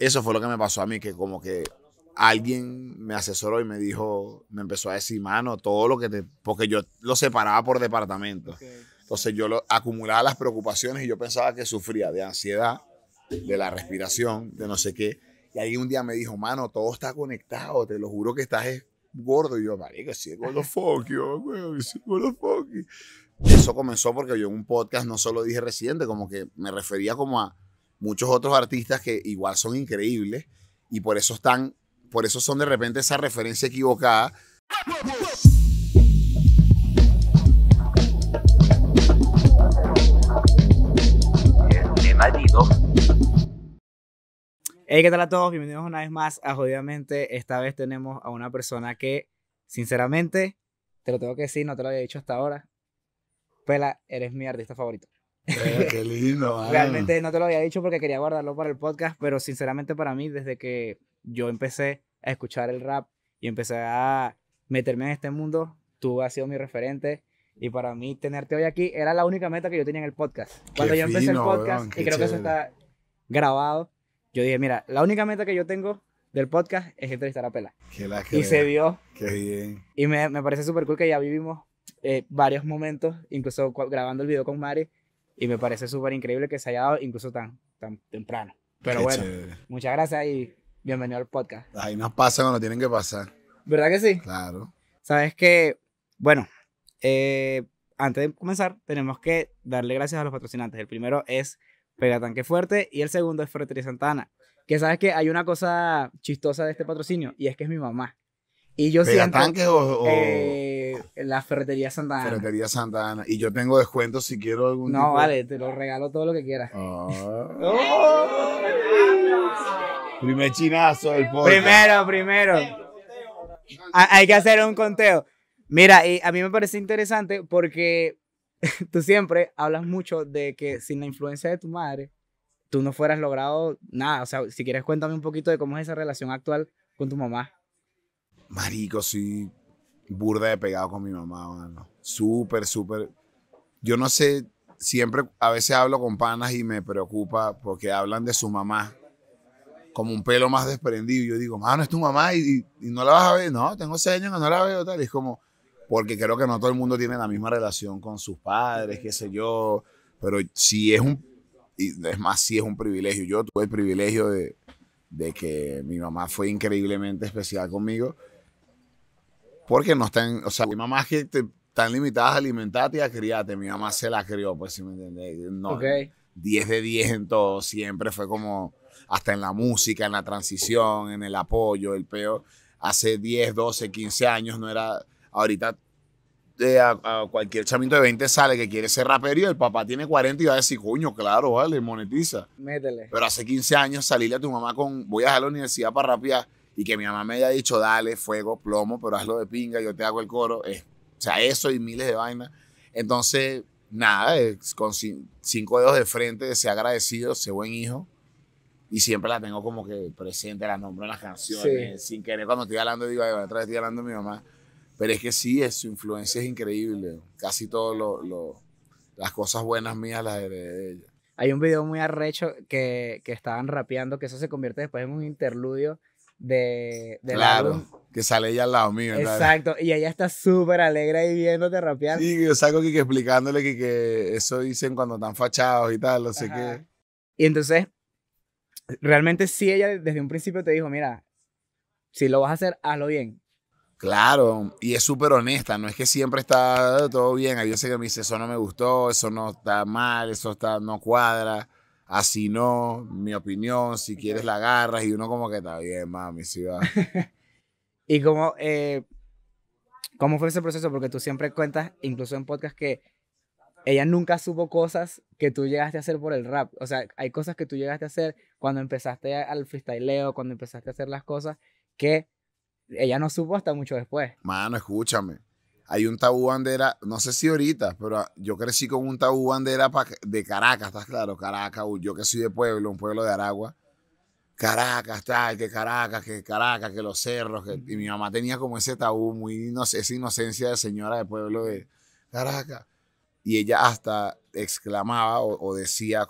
Eso fue lo que me pasó a mí, que como que alguien me asesoró y me dijo, me empezó a decir, mano, todo lo que te... Porque yo lo separaba por departamento. Entonces yo lo, acumulaba las preocupaciones y yo pensaba que sufría de ansiedad, de la respiración, de no sé qué. Y ahí un día me dijo, mano, todo está conectado, te lo juro que estás gordo. Y yo, marica, sí, gordo fuck, yo, güey, gordo Eso comenzó porque yo en un podcast no solo dije residente, como que me refería como a muchos otros artistas que igual son increíbles y por eso están, por eso son de repente esa referencia equivocada. Hey, ¿qué tal a todos? Bienvenidos una vez más a Jodidamente. Esta vez tenemos a una persona que, sinceramente, te lo tengo que decir, no te lo había dicho hasta ahora. Pela, eres mi artista favorito. Realmente no te lo había dicho porque quería guardarlo para el podcast, pero sinceramente para mí, desde que yo empecé a escuchar el rap y empecé a meterme en este mundo, tú has sido mi referente. Y para mí tenerte hoy aquí era la única meta que yo tenía en el podcast. Cuando yo empecé el podcast, y creo que eso está grabado, yo dije, mira, la única meta que yo tengo del podcast es entrevistar a Pela. y se vio. Qué bien. Y me, me parece súper cool que ya vivimos eh, varios momentos, incluso grabando el video con Mari, y me parece súper increíble que se haya dado incluso tan, tan temprano. Pero bueno, muchas gracias y bienvenido al podcast. Ahí nos pasa cuando tienen que pasar. ¿Verdad que sí? Claro. Sabes que, bueno, eh, antes de comenzar, tenemos que darle gracias a los patrocinantes. El primero es Pegatanque Fuerte y el segundo es Ferretería Santana. Que sabes que hay una cosa chistosa de este patrocinio y es que es mi mamá. Y yo o.? Eh, la Ferretería Santa Ana. Ferretería Santa Ana. Y yo tengo descuento si quiero algún. No, vale, te lo regalo todo lo que quieras. Ah. Primer chinazo del Primero, primero. Hay que hacer un conteo. Mira, y a mí me parece interesante porque tú siempre hablas mucho de que sin la influencia de tu madre, tú no fueras logrado nada. O sea, si quieres, cuéntame un poquito de cómo es esa relación actual con tu mamá. Marico, sí burda de pegado con mi mamá, mano. Súper, súper. Yo no sé, siempre a veces hablo con panas y me preocupa porque hablan de su mamá como un pelo más desprendido. yo digo, mano, es tu mamá y, no la vas a ver. No, tengo seis años no la veo, tal. es como, porque creo que no todo el mundo tiene la misma relación con sus padres, qué sé yo. Pero si es un, y es más, sí es un privilegio. Yo tuve el privilegio de, de que mi mamá fue increíblemente especial conmigo porque no están, o sea, mi mamá es que están limitadas a alimentarte y a criarte. Mi mamá se la crió, pues si me entiendes. No, 10 de 10 en todo, siempre fue como, hasta en la música, en la transición, en el apoyo, el peor. Hace 10, 12, 15 años no era, ahorita eh, cualquier chamito de 20 sale que quiere ser rapero y el papá tiene 40 y va a decir, coño, claro, vale, monetiza. Métele. Pero hace 15 años salirle a tu mamá con, voy a dejar la universidad para rapear y que mi mamá me haya dicho, dale, fuego, plomo, pero hazlo de pinga, yo te hago el coro. o sea, eso y miles de vainas. Entonces, nada, con cinco dedos de frente, sea agradecido, sé buen hijo. Y siempre la tengo como que presente, la nombro en las canciones, sin querer. Cuando estoy hablando, digo, otra vez estoy hablando de mi mamá. Pero es que sí, es, su influencia es increíble. Casi todas las cosas buenas mías las heredé de ella. Hay un video muy arrecho que, que estaban rapeando, que eso se convierte después en un interludio de, de claro. que sale ella al lado mío. Exacto, y ella está súper alegre ahí viéndote rapear. Sí, yo saco que, explicándole que, eso dicen cuando están fachados y tal, no sé qué. Y entonces, realmente sí ella desde un principio te dijo, mira, si lo vas a hacer, hazlo bien. Claro, y es súper honesta, no es que siempre está ah, todo bien, hay veces que me dice, eso no me gustó, eso no está mal, eso está, no cuadra así no, mi opinión, si quieres la agarras y uno como que está bien, mami, sí va. y como, eh, ¿cómo fue ese proceso? Porque tú siempre cuentas, incluso en podcast, que ella nunca supo cosas que tú llegaste a hacer por el rap. O sea, hay cosas que tú llegaste a hacer cuando empezaste al freestyleo, cuando empezaste a hacer las cosas que ella no supo hasta mucho después. Mano, escúchame hay un tabú bandera, no sé si ahorita, pero ah, yo crecí con un tabú bandera de Caracas, ¿estás claro? Caracas, yo que soy de pueblo, un pueblo de Aragua. Caracas, tal, que Caracas, que Caracas, que los cerros. Que, y mi mamá tenía como ese tabú, muy esa inocencia de señora de pueblo de Caracas. Y ella hasta exclamaba o, decía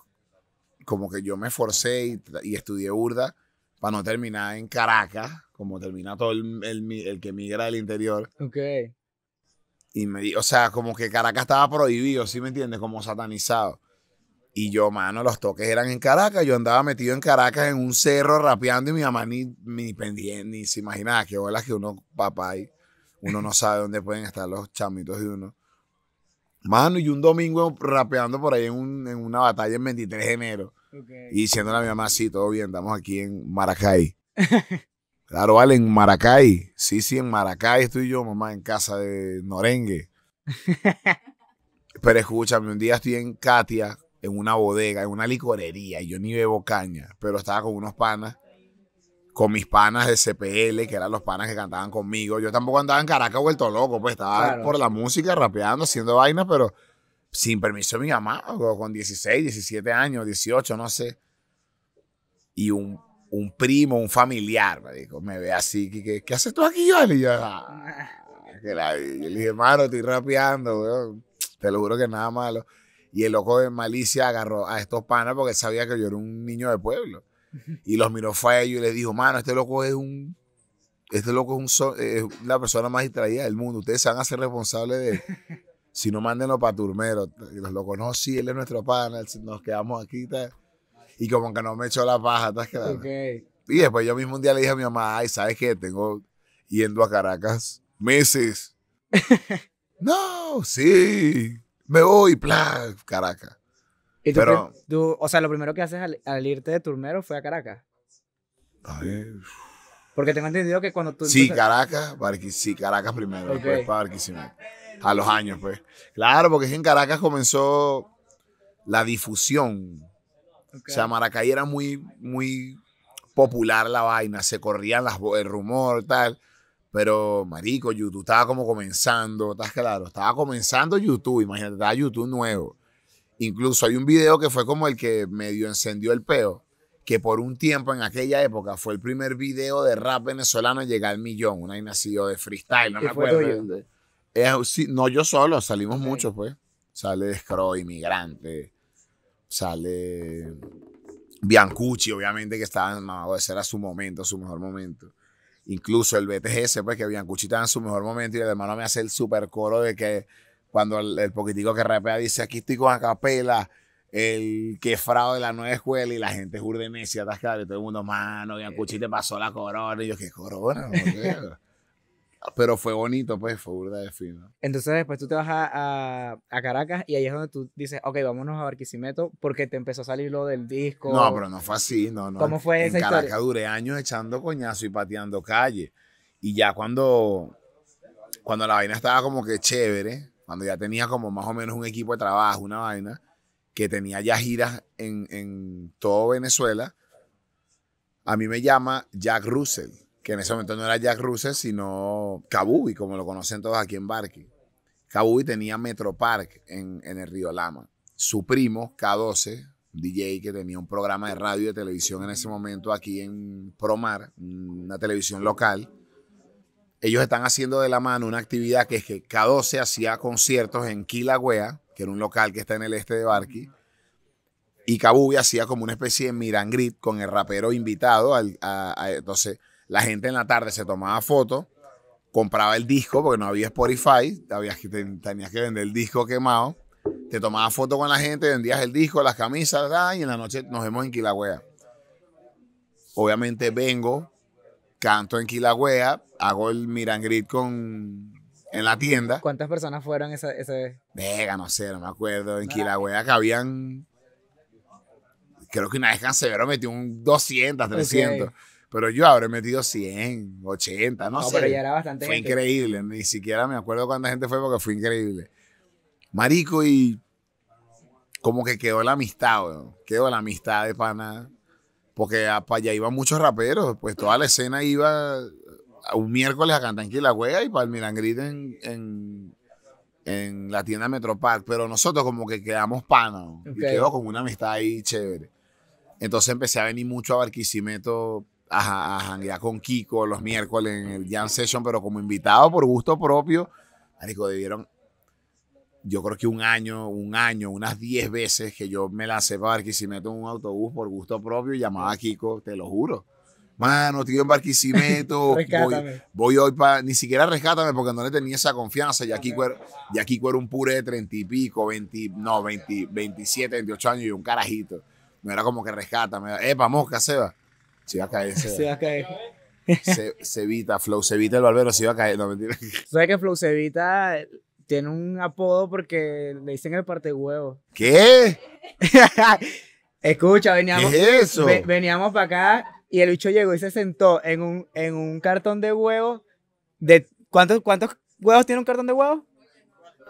como que yo me forcé y, estudié burda para no terminar en Caracas, como termina todo el, el, el que migra del interior. Ok y me o sea, como que Caracas estaba prohibido, ¿sí me entiendes? Como satanizado. Y yo, mano, los toques eran en Caracas. Yo andaba metido en Caracas en un cerro rapeando y mi mamá ni, ni pendiente, ni se imaginaba que bolas que uno, papá, y uno no sabe dónde pueden estar los chamitos de uno. Mano, y un domingo rapeando por ahí en, una batalla en 23 de enero. Y diciendo a mi mamá, sí, todo bien, estamos aquí en Maracay. Claro, vale, en Maracay. Sí, sí, en Maracay estoy yo, mamá, en casa de Norengue. Pero escúchame, un día estoy en Katia, en una bodega, en una licorería, y yo ni bebo caña, pero estaba con unos panas, con mis panas de CPL, que eran los panas que cantaban conmigo. Yo tampoco andaba en Caracas vuelto loco, pues estaba por la música, rapeando, haciendo vainas, pero sin permiso de mi mamá, con 16, 17 años, 18, no sé. Y un un primo, un familiar, me dijo, me ve así, ¿qué, qué haces tú aquí, Y ah, yo, le dije, hermano, estoy rapeando, te lo juro que nada malo. Y el loco de malicia agarró a estos panas porque sabía que yo era un niño de pueblo. Y los miró fue a ellos y les dijo, mano, este loco es un... Este loco es, un, la persona más distraída del mundo. Ustedes se van a ser responsables de... Si no, mándenlo para Turmero. los locos, sí, él es nuestro pana, nos quedamos aquí y como que no me echó la paja, ¿estás quedando? Y después yo mismo un día le dije a mi mamá, ay, ¿sabes qué? Tengo yendo a Caracas meses. no, sí, me voy, plan, Caracas. Pero, o sea, lo primero que haces al, irte de Turmero fue a Caracas? A Porque tengo entendido que cuando tú... Sí, Caracas, sí, Caracas primero, después A los años, pues. Claro, porque es que en Caracas comenzó la difusión o sea, Maracay era muy, muy popular la vaina, se corrían las, el rumor, tal. Pero, marico, YouTube estaba como comenzando, estás claro, estaba comenzando YouTube, imagínate, estaba YouTube nuevo. Incluso hay un video que fue como el que medio encendió el peo, que por un tiempo en aquella época fue el primer video de rap venezolano a llegar al millón, una nacido de freestyle, no me acuerdo. no yo solo, salimos muchos, pues. Sale Scrooge, Migrante... Sale Biancucci, obviamente, que estaba de ser a su momento, su mejor momento. Incluso el BTGS, pues que Biancucci estaba en su mejor momento y el hermano me hace el super coro de que cuando el, poquitico que rapea dice, aquí estoy con acapela, el quefrado de la nueva escuela y la gente es urdenesia, atascada, y todo el mundo, mano, Biancucci eh. te pasó la corona. Y yo, ¿qué corona? Pero fue bonito, pues, fue burda de fino. Entonces después tú te vas a, Caracas y ahí es donde tú dices, ok, vámonos a Barquisimeto porque te empezó a salir lo del disco. No, pero no fue así, no, no. ¿Cómo fue en Caracas duré años echando coñazo y pateando calle. Y ya cuando, cuando la vaina estaba como que chévere, cuando ya tenía como más o menos un equipo de trabajo, una vaina, que tenía ya giras en, en todo Venezuela, a mí me llama Jack Russell que en ese momento no era Jack Russell, sino Kabubi, como lo conocen todos aquí en Barqui. Kabubi tenía Metro Park en, el Río Lama. Su primo, K12, DJ que tenía un programa de radio y de televisión en ese momento aquí en Promar, una televisión local. Ellos están haciendo de la mano una actividad que es que K12 hacía conciertos en Kilauea, que era un local que está en el este de Barqui, y Kabubi hacía como una especie de mirangrit con el rapero invitado. Al, entonces, la gente en la tarde se tomaba fotos, compraba el disco, porque no había Spotify, tenías que vender el disco quemado, te tomaba foto con la gente, vendías el disco, las camisas, y en la noche nos vemos en Quilagüea. Obviamente vengo, canto en Quilagüea, hago el Mirangrid con, en la tienda. ¿Cuántas personas fueron esa, ese? Vega, no sé, no me acuerdo. En Quilagüea que habían. Creo que una vez Cansevero metió un 200, 300. Pero yo habré metido 100, 80, no, no pero ya era bastante Fue increíble, ni siquiera me acuerdo cuánta gente fue porque fue increíble. Marico, y como que quedó la amistad, weón. Quedó la amistad de pana. Porque para allá iban muchos raperos, pues toda la escena iba eh, un miércoles a cantar la Huega y para el Mirangrito en, en, la tienda Metropark. Pero nosotros como que quedamos pana, quedó como una amistad ahí chévere. Entonces empecé a venir mucho a Barquisimeto a, a con Kiko los miércoles en el Jam Session, pero como invitado por gusto propio, Marico, debieron, yo creo que un año, un año, unas 10 veces que yo me lancé para Barquisimeto en un autobús por gusto propio y llamaba a Kiko, te lo juro. Mano, tío en Barquisimeto, voy, voy, hoy para, ni siquiera rescátame porque no le tenía esa confianza. Ya Kiko, era, ya Kiko era un pure de 30 y pico, 20, no, 27, 28 años y un carajito. No era como que rescátame, epa, mosca, Seba se iba a caer. Se, iba a caer. Se, evita Flow el barbero se iba a caer, no mentira. ¿Sabes que Flow Cevita tiene un apodo porque le dicen el parte huevo? ¿Qué? Escucha, veníamos. ¿Qué eso? veníamos para acá y el bicho llegó y se sentó en un, en un cartón de huevo. De, ¿cuántos, ¿Cuántos huevos tiene un cartón de huevo?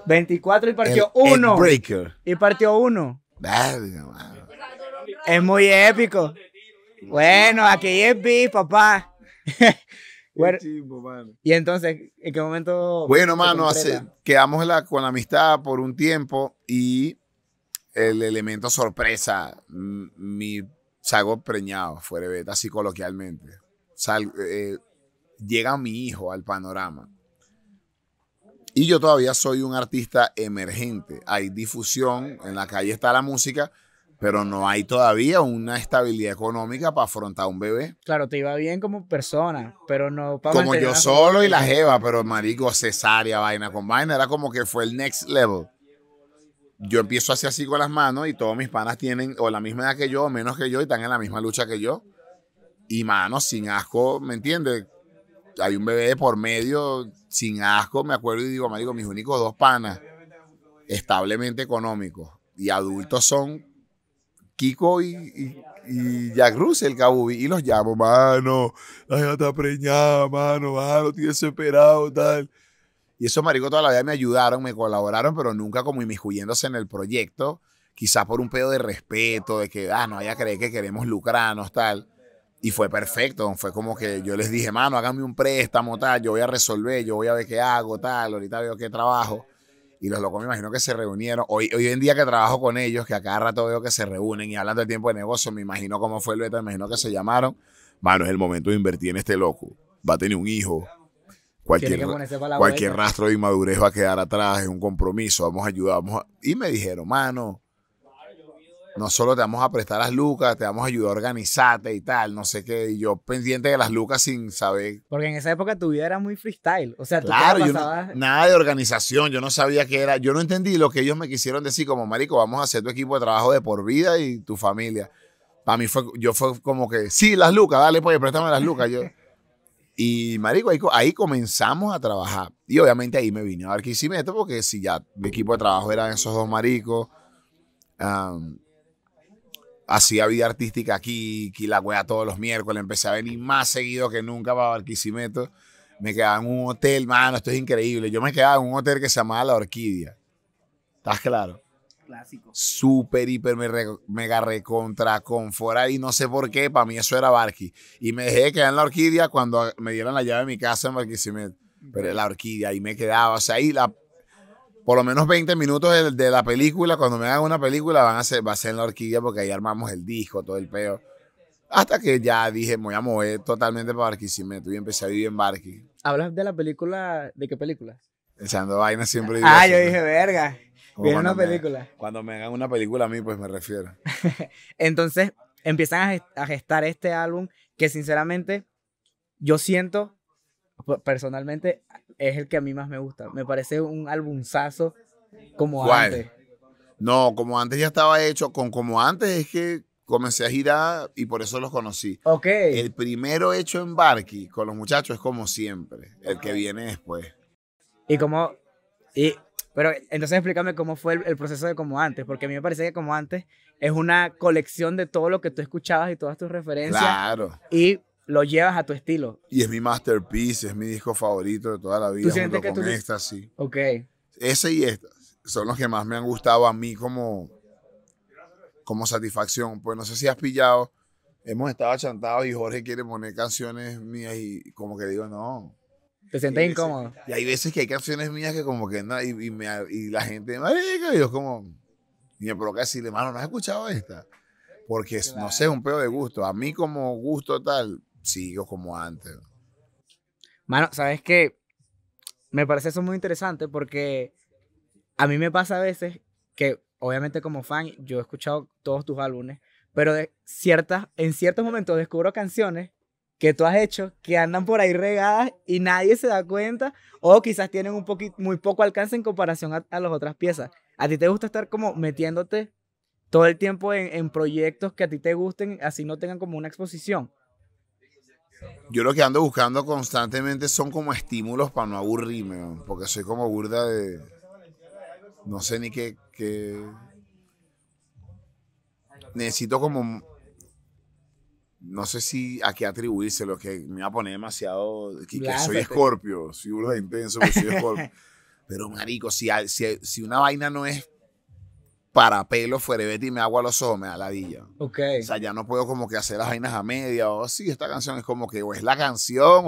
24 y partió uno. El breaker. Y partió uno. es muy épico. Bueno, aquí es mi papá. Bueno, Y entonces, ¿en qué momento? Bueno, mano, quedamos la, con la amistad por un tiempo y el elemento sorpresa, mi salgo preñado, fuera de beta, así coloquialmente. Eh, llega mi hijo al panorama. Y yo todavía soy un artista emergente. Hay difusión, en la calle está la música, pero no hay todavía una estabilidad económica para afrontar un bebé. Claro, te iba bien como persona, pero no para Como yo solo y la jeva, pero marico, cesárea, vaina con vaina, era como que fue el next level. Yo empiezo así así con las manos y todos mis panas tienen o la misma edad que yo, o menos que yo, y están en la misma lucha que yo. Y manos sin asco, ¿me entiendes? Hay un bebé por medio, sin asco, me acuerdo y digo, marico, mis únicos dos panas, establemente económicos y adultos son Kiko y, y, Jack Russell, Gabubi, y los llamo, mano, la gente está preñada, mano, mano, estoy desesperado, tal. Y esos maricos toda la vida me ayudaron, me colaboraron, pero nunca como inmiscuyéndose en el proyecto, quizás por un pedo de respeto, de que, ah, no vaya a creer que queremos lucrarnos, tal. Y fue perfecto, fue como que yo les dije, mano, háganme un préstamo, tal, yo voy a resolver, yo voy a ver qué hago, tal, ahorita veo qué trabajo y los locos me imagino que se reunieron. Hoy, hoy en día que trabajo con ellos, que a cada rato veo que se reúnen y hablando del tiempo de negocio, me imagino cómo fue el beta, me imagino que se llamaron. Mano, es el momento de invertir en este loco. Va a tener un hijo. Cualquier, cualquier rastro de inmadurez va a quedar atrás, es un compromiso, vamos a ayudar. Y me dijeron, mano, no solo te vamos a prestar las lucas, te vamos a ayudar a organizarte y tal, no sé qué. yo pendiente de las lucas sin saber. Porque en esa época tu vida era muy freestyle. O sea, tú claro, no, nada de organización. Yo no sabía qué era. Yo no entendí lo que ellos me quisieron decir, como marico, vamos a hacer tu equipo de trabajo de por vida y tu familia. Para mí fue, yo fue como que, sí, las lucas, dale, pues, préstame las lucas. Yo. Y marico, ahí, ahí, comenzamos a trabajar. Y obviamente ahí me vino a Barquisimeto porque si ya mi equipo de trabajo eran esos dos maricos hacía vida artística aquí, aquí la wea todos los miércoles, empecé a venir más seguido que nunca para Barquisimeto. Me quedaba en un hotel, mano, esto es increíble. Yo me quedaba en un hotel que se llamaba La Orquídea. ¿Estás claro? Clásico. Súper, hiper, me mega recontra, confora y no sé por qué, para mí eso era Barqui. Y me dejé de quedar en La Orquídea cuando me dieron la llave de mi casa en Barquisimeto. Pero en La Orquídea, y me quedaba. O sea, ahí la por lo menos 20 minutos de, la película, cuando me hagan una película, van a va a ser en la horquilla porque ahí armamos el disco, todo el peo. Hasta que ya dije, me voy a mover totalmente para Barquisimeto y empecé a vivir en Barqui. ¿Hablas de la película? ¿De qué película? Echando vainas siempre. ah, yo dije, verga. una película. cuando me hagan una película a mí, pues me refiero. Entonces, empiezan a gestar este álbum que sinceramente yo siento personalmente es el que a mí más me gusta. Me parece un albunzazo como antes. No, como antes ya estaba hecho, con como antes es que comencé a girar y por eso los conocí. Ok. El primero hecho en Barky con los muchachos es como siempre, el que viene después. Y como, y, pero entonces explícame cómo fue el, el, proceso de como antes, porque a mí me parece que como antes es una colección de todo lo que tú escuchabas y todas tus referencias. Claro. Y lo llevas a tu estilo. Y es mi masterpiece, es mi disco favorito de toda la vida. ¿Tú sientes que con sí. Ok. Ese y esta son los que más me han gustado a mí como, como satisfacción. Pues no sé si has pillado, hemos estado chantados y Jorge quiere poner canciones mías y como que digo, no. Te sientes incómodo. y hay veces que hay canciones mías que como que no, y, y, me, y la gente, madre y yo como, y me provoca decirle, mano, ¿no has escuchado esta? Porque no sé, es un pedo de gusto. A mí como gusto tal, sigo como antes. Mano, ¿sabes que Me parece eso muy interesante porque a mí me pasa a veces que, obviamente como fan, yo he escuchado todos tus álbumes, pero de ciertas, en ciertos momentos descubro canciones que tú has hecho que andan por ahí regadas y nadie se da cuenta o quizás tienen un poquito muy poco alcance en comparación a, las otras piezas. ¿A ti te gusta estar como metiéndote todo el tiempo en, proyectos que a ti te gusten así no tengan como una exposición? Yo lo que ando buscando constantemente son como estímulos para no aburrirme, porque soy como burda de... No sé ni qué... Necesito como no sé si a qué atribuirse lo que me va a poner demasiado que, soy escorpio soy burda de intenso soy escorpio pero marico si, si, si, una vaina no es para pelo fuera de Betty me a los ojos, me da la villa. Ok. O sea, ya no puedo como que hacer las vainas a media, o sí, esta canción es como que o es la canción,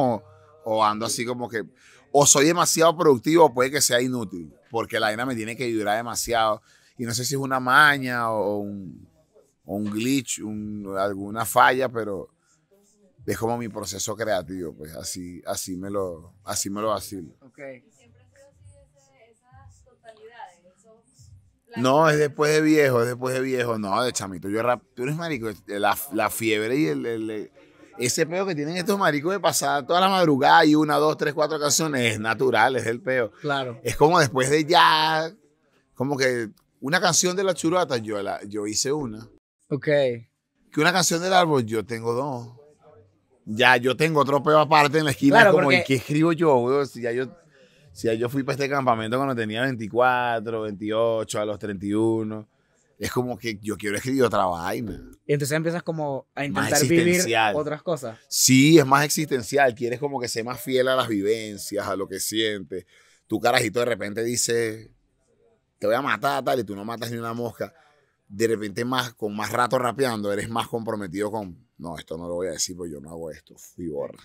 o, ando así como que, o soy demasiado productivo, o puede que sea inútil, porque la vaina me tiene que vibrar demasiado. Y no sé si es una maña o un, glitch, un, alguna falla, pero es como mi proceso creativo, pues así, así me lo, así me lo vacilo. No, es después de viejo, es después de viejo. No, de chamito. Yo rap, tú eres marico. La, fiebre y el, el, ese peo que tienen estos maricos de pasar toda la madrugada y una, dos, tres, cuatro canciones es natural, es el peo. Claro. Es como después de ya, como que una canción de la churata, yo, la, yo hice una. Ok. Que una canción del árbol, yo tengo dos. Ya, yo tengo otro peo aparte en la esquina, como, ¿y qué escribo yo? ya yo si yo fui para este campamento cuando tenía 24, 28, a los 31, es como que yo quiero escribir otra vaina. Y entonces empiezas como a intentar vivir otras cosas. Sí, es más existencial. Quieres como que sea más fiel a las vivencias, a lo que sientes. Tu carajito de repente dice, te voy a matar, tal, y tú no matas ni una mosca. De repente más, con más rato rapeando, eres más comprometido con, no, esto no lo voy a decir, porque yo no hago esto, fui borra,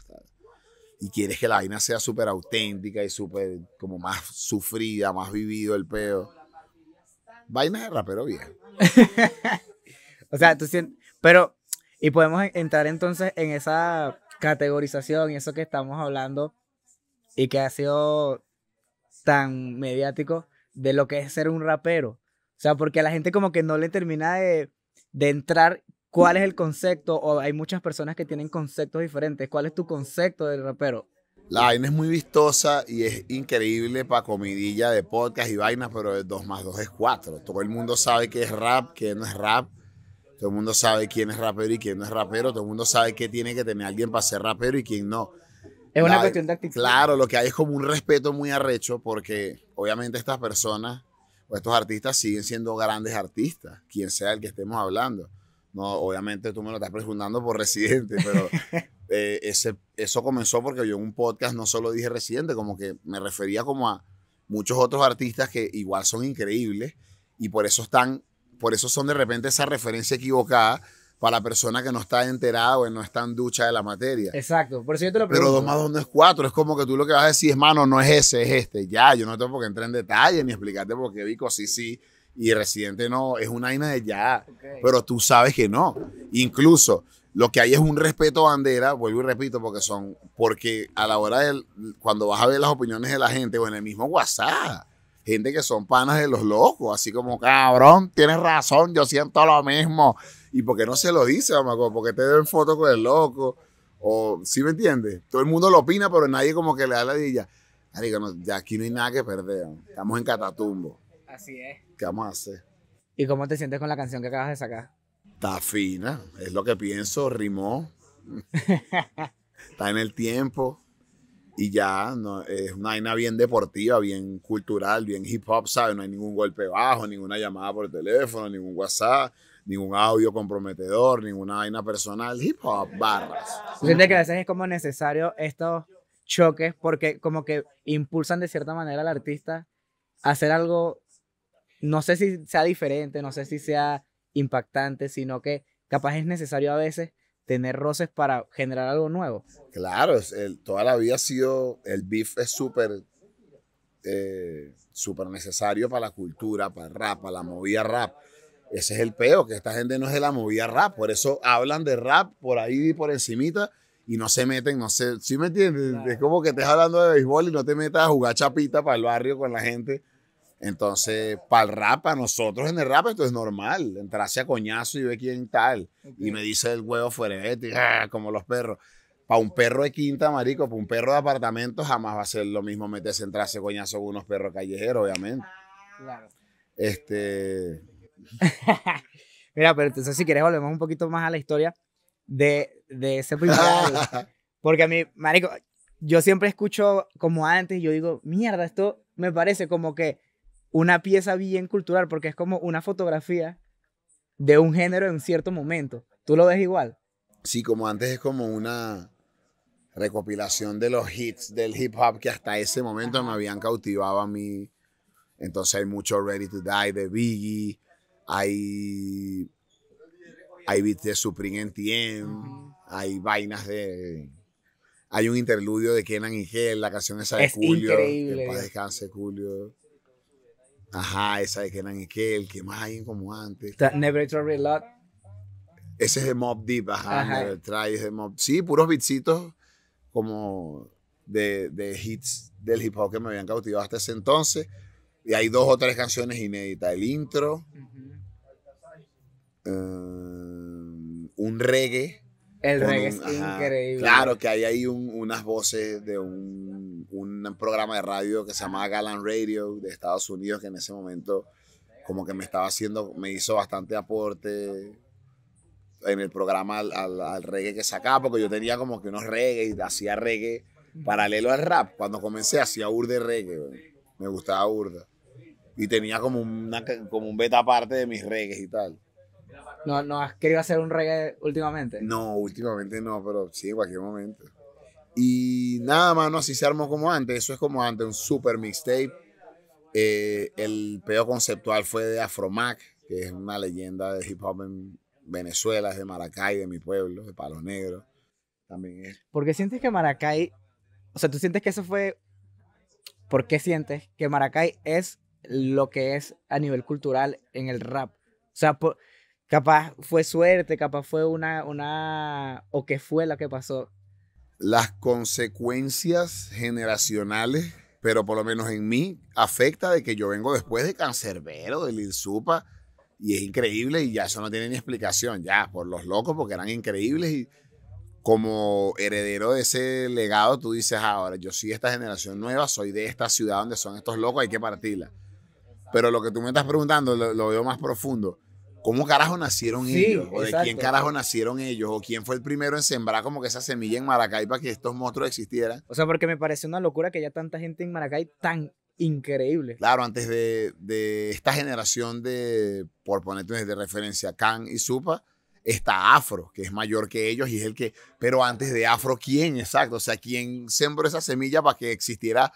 y quieres que la vaina sea súper auténtica y súper como más sufrida, más vivido el peo. Vaina de rapero viejo. o sea, tú pero, y podemos entrar entonces en esa categorización y eso que estamos hablando y que ha sido tan mediático de lo que es ser un rapero. O sea, porque a la gente como que no le termina de, de entrar ¿Cuál es el concepto? O hay muchas personas que tienen conceptos diferentes. ¿Cuál es tu concepto del rapero? La vaina es muy vistosa y es increíble para comidilla de podcast y vainas, pero el 2 más 2 es 4. Todo el mundo sabe qué es rap, qué no es rap. Todo el mundo sabe quién es rapero y quién no es rapero. Todo el mundo sabe qué tiene que tener alguien para ser rapero y quién no. Es una cuestión de actitud. Claro, lo que hay es como un respeto muy arrecho porque obviamente estas personas o estos artistas siguen siendo grandes artistas, quien sea el que estemos hablando. No, obviamente tú me lo estás preguntando por residente, pero eh, ese, eso comenzó porque yo en un podcast no solo dije residente, como que me refería como a muchos otros artistas que igual son increíbles y por eso están, por eso son de repente esa referencia equivocada para la persona que no está enterada o no está en ducha de la materia. Exacto, por eso yo te lo pregunto. Pero 2 más 2 no es cuatro es como que tú lo que vas a decir es, mano, no es ese, es este. Ya, yo no tengo por qué entrar en detalle ni explicarte por qué Vico sí, sí y Residente no, es una vaina de ya, pero tú sabes que no. Incluso lo que hay es un respeto a bandera, vuelvo y repito, porque son, porque a la hora de... cuando vas a ver las opiniones de la gente, o en el mismo WhatsApp, gente que son panas de los locos, así como, cabrón, tienes razón, yo siento lo mismo. ¿Y por qué no se lo dice, mamá? ¿Por qué te den foto con el loco? O, ¿sí me entiendes? Todo el mundo lo opina, pero nadie como que le da la dilla. ya aquí no hay nada que perder. Estamos en Catatumbo. Así es. ¿Qué vamos a hacer? ¿Y cómo te sientes con la canción que acabas de sacar? Está fina, es lo que pienso, rimó. Está en el tiempo y ya no, es una vaina bien deportiva, bien cultural, bien hip hop, ¿sabes? No hay ningún golpe bajo, ninguna llamada por teléfono, ningún WhatsApp, ningún audio comprometedor, ninguna vaina personal, hip hop, barras. Sientes que a veces es como necesario estos choques porque como que impulsan de cierta manera al artista a hacer algo no sé si sea diferente, no sé si sea impactante, sino que capaz es necesario a veces tener roces para generar algo nuevo. Claro, el, toda la vida ha sido, el beef es súper eh, súper necesario para la cultura, para el rap, para la movida rap. Ese es el peo, que esta gente no es de la movida rap, por eso hablan de rap por ahí y por encimita y no se meten, no sé, ¿sí me entiendes? Es como que estés hablando de béisbol y no te metas a jugar chapita para el barrio con la gente entonces, para el rap, para nosotros en el rap esto es normal, entrarse a coñazo y ver quién tal. Y me dice el huevo de ¡Ah! como los perros. Para un perro de quinta, marico, para un perro de apartamento jamás va a ser lo mismo meterse, entrarse a coñazo con unos perros callejeros, obviamente. Claro. Este... Mira, pero entonces si quieres volvemos un poquito más a la historia de, de ese primer Porque a mí, marico, yo siempre escucho como antes, yo digo, mierda, esto me parece como que una pieza bien cultural porque es como una fotografía de un género en cierto momento. ¿Tú lo ves igual? Sí, como antes es como una recopilación de los hits del hip hop que hasta ese momento me habían cautivado a mí. Entonces hay mucho Ready to Die de Biggie, hay, hay beats de Supreme NTM, hay vainas de... Hay un interludio de Kenan y Gel, la canción esa de es Julio. Increíble. paz descanse, Julio. Ajá, esa de Kenan y Kel, que más hay como antes. Never Try a Lot. Ese es de Mob Deep, ajá, Never Try es de Mob. Sí, puros bitsitos como de, de hits del hip hop que me habían cautivado hasta ese entonces. Y hay dos o tres canciones inéditas. El intro, em, un reggae el reggae es increíble. Claro, que hay ahí unas voces de un, programa de radio que se llamaba Galan Radio de Estados Unidos, que en ese momento como que me estaba haciendo, me hizo bastante aporte en el programa al, reggae que sacaba, porque yo tenía como que unos reggae y hacía reggae paralelo al rap. Cuando comencé hacía urde reggae, me gustaba urda. Y tenía como, una, como un beta parte de mis reggae y tal. ¿No, no has querido hacer un reggae últimamente? No, últimamente no, pero sí, en cualquier momento. Y nada, más, no así se armó como antes. Eso es como antes, un super mixtape. Eh, el peor conceptual fue de Afromac, que es una leyenda de hip hop en Venezuela, es de Maracay, de mi pueblo, de Palo Negro. También es. ¿Por qué sientes que Maracay, o sea, tú sientes que eso fue, ¿por qué sientes que Maracay es lo que es a nivel cultural en el rap? O sea, por, Capaz fue suerte, capaz fue una, una, o que fue lo que pasó. Las consecuencias generacionales, pero por lo menos en mí, afecta de que yo vengo después de Cancerbero, del INSUPA, y es increíble y ya eso no tiene ni explicación, ya, por los locos, porque eran increíbles y como heredero de ese legado, tú dices, ah, ahora, yo soy esta generación nueva, soy de esta ciudad donde son estos locos, hay que partirla. Pero lo que tú me estás preguntando lo veo más profundo cómo carajo nacieron ellos, o de quién carajo nacieron ellos, o quién fue el primero en sembrar como que esa semilla en Maracay para que estos monstruos existieran. O sea, porque me parece una locura que haya tanta gente en Maracay tan increíble. Claro, antes de, esta generación de, por ponerte de referencia, Khan y Supa, está Afro, que es mayor que ellos y es el que, pero antes de Afro, ¿quién? Exacto, o sea, ¿quién sembró esa semilla para que existiera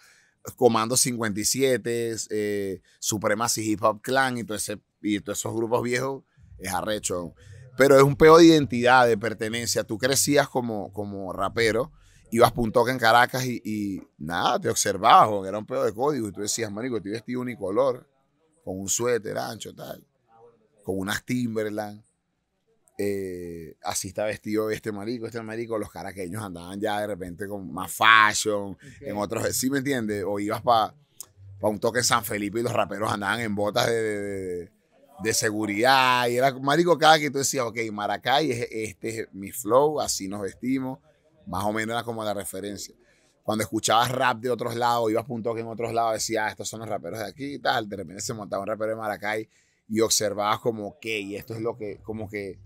Comando 57, eh, Supremacy Hip Hop Clan y todo ese y todos esos grupos viejos es arrecho. Pero es un peo de identidad, de pertenencia. Tú crecías como, como rapero, ibas un toque en Caracas y, nada, te observabas, era un peo de código. Y tú decías, marico, estoy vestido unicolor, con un suéter ancho, tal, con unas Timberland. Eh, así está vestido este marico, este marico, los caraqueños andaban ya de repente con más fashion, en otros, ¿sí me entiendes? O ibas para un toque en San Felipe y los raperos andaban en botas de de seguridad. Y era, marico, cada que tú decías, ok, Maracay, este es mi flow, así nos vestimos. Más o menos era como la referencia. Cuando escuchabas rap de otros lados, ibas punto que en otros lados, decías, ah, estos son los raperos de aquí y tal. De repente se montaba un rapero de Maracay y observabas como, ok, esto es lo que, como que